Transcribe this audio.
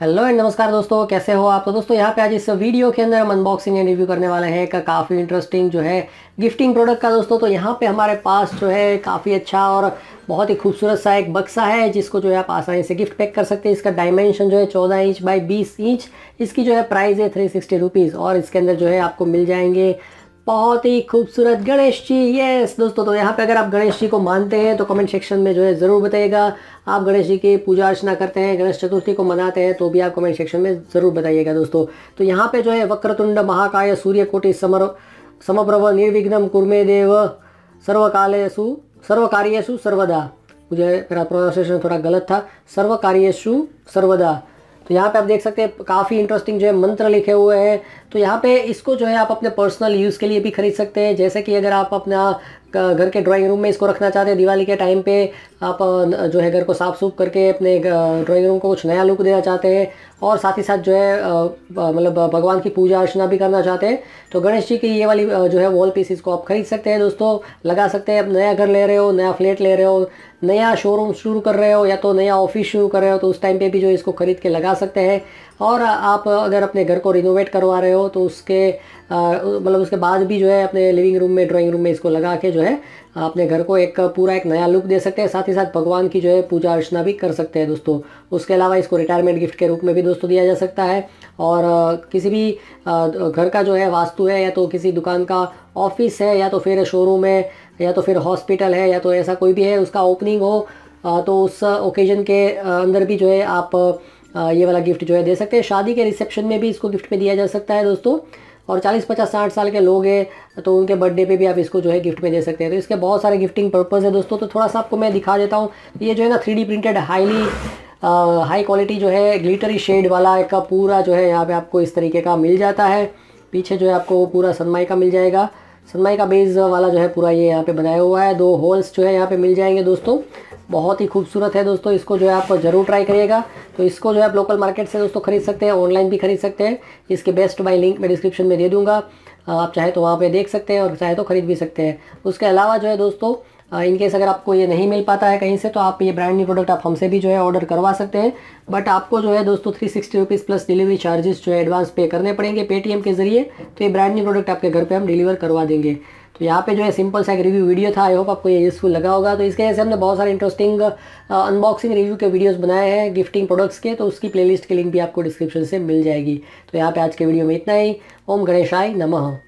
hello and नमस्कार दोस्तों कैसे हो आप तो दोस्तों यहाँ पे आज इस वीडियो के अंदर हम अनबॉक्सिंग एंड रिव्यू करने वाले हैं एक काफ़ी इंटरेस्टिंग जो है गिफ्टिंग प्रोडक्ट का दोस्तों तो यहाँ पे हमारे पास जो है काफ़ी अच्छा और बहुत ही खूबसूरत सा एक बक्सा है जिसको जो है आप आसानी से गिफ्ट पैक कर सकते हैं इसका डायमेंशन जो है चौदह इंच बाई बीस इंच इसकी जो है प्राइस है थ्री सिक्सटी और इसके अंदर जो है आपको मिल जाएंगे बहुत ही खूबसूरत गणेश जी यस दोस्तों तो यहाँ पे अगर आप गणेश जी को मानते हैं तो कमेंट सेक्शन में जो है ज़रूर बताइएगा आप गणेश जी की पूजा अर्चना करते हैं गणेश चतुर्थी को मनाते हैं तो भी आप कमेंट सेक्शन में ज़रूर बताइएगा दोस्तों तो यहाँ पे जो है वक्रतुंड महाकाय सूर्य कोटि समर समप्रव निर्विघ्नम कुरमे देव सर्वकालेसु सर्व कार्यसु सर्वदा मुझे मेरा प्रोनाउंसिएशन थोड़ा गलत था सर्व कार्यसु सर्वदा तो यहाँ पे आप देख सकते हैं काफ़ी इंटरेस्टिंग जो है मंत्र लिखे हुए हैं तो यहाँ पे इसको जो है आप अपने पर्सनल यूज़ के लिए भी खरीद सकते हैं जैसे कि अगर आप अपना घर के ड्राइंग रूम में इसको रखना चाहते हैं दिवाली के टाइम पे आप जो है घर को साफ सूफ करके अपने ड्राइंग रूम को कुछ नया लुक देना चाहते हैं और साथ ही साथ जो है मतलब भगवान की पूजा अर्चना भी करना चाहते हैं तो गणेश जी की ये वाली जो है वॉल पीस इसको आप खरीद सकते हैं दोस्तों लगा सकते हैं आप नया घर ले रहे हो नया फ्लैट ले रहे हो नया शोरूम शुरू कर रहे हो या तो नया ऑफिस शुरू कर रहे हो तो उस टाइम पर भी जो इसको खरीद के लगा सकते हैं और आप अगर अपने घर को रिनोवेट करवा रहे हो तो उसके मतलब उसके बाद भी जो है अपने लिविंग रूम में ड्राइंग रूम में इसको लगा के जो है अपने घर को एक पूरा एक नया लुक दे सकते हैं साथ ही साथ भगवान की जो है पूजा अर्चना भी कर सकते हैं दोस्तों उसके अलावा इसको रिटायरमेंट गिफ्ट के रूप में भी दोस्तों दिया जा सकता है और किसी भी घर का जो है वास्तु है या तो किसी दुकान का ऑफिस है या तो फिर शोरूम है या तो फिर हॉस्पिटल है या तो ऐसा कोई भी है उसका ओपनिंग हो तो उस ओकेजन के अंदर भी जो है आप ये वाला गिफ्ट जो है दे सकते हैं शादी के रिसेप्शन में भी इसको गिफ्ट में दिया जा सकता है दोस्तों और 40, 50, 60 साल के लोग हैं तो उनके बर्थडे पे भी आप इसको जो है गिफ्ट में दे सकते हैं तो इसके बहुत सारे गिफ्टिंग पर्पज़ है दोस्तों तो थोड़ा सा आपको मैं दिखा देता हूँ ये जो है ना three printed highly high quality जो है ग्लिटरी शेड वाला का पूरा जो है यहाँ पर आपको इस तरीके का मिल जाता है पीछे जो है आपको पूरा सनमाई का मिल जाएगा सनमाई का बेस वाला जो है पूरा ये यहाँ पे बनाया हुआ है दो होल्स जो है यहाँ पे मिल जाएंगे दोस्तों बहुत ही खूबसूरत है दोस्तों इसको जो है आप ज़रूर ट्राई करिएगा तो इसको जो है आप लोकल मार्केट से दोस्तों खरीद सकते हैं ऑनलाइन भी खरीद सकते हैं इसके बेस्ट बाई लिंक मैं डिस्क्रिप्शन में दे दूँगा आप चाहे तो वहाँ पर देख सकते हैं और चाहे तो खरीद भी सकते हैं उसके अलावा जो है दोस्तों इनकेस अगर आपको ये नहीं मिल पाता है कहीं से तो आप ये ब्रांड न्यू प्रोडक्ट आप हमसे भी जो है ऑर्डर करवा सकते हैं बट आपको जो है दोस्तों three sixty rupees plus delivery charges जो है एडवांस पे करने पड़ेंगे पेटीएम के जरिए तो ये ब्रांड न्यू प्रोडक्ट आपके घर पे हम डिलीवर करवा देंगे तो यहाँ पे जो है सिंपल सा एक रिव्यू वीडियो था आई होप आपको ये यूज़फुल लगा होगा तो इसके वजह से हमने बहुत सारे इंटरेस्टिंग अनबॉक्सिंग रिव्यू के वीडियोस बनाए हैं गिफ्टिंग प्रोडक्ट्स के तो उसकी प्लेलिस्ट की लिंक भी आपको डिस्क्रिप्शन से मिल जाएगी तो यहाँ पे आज के वीडियो में इतना ही ओम गणेशाय नमः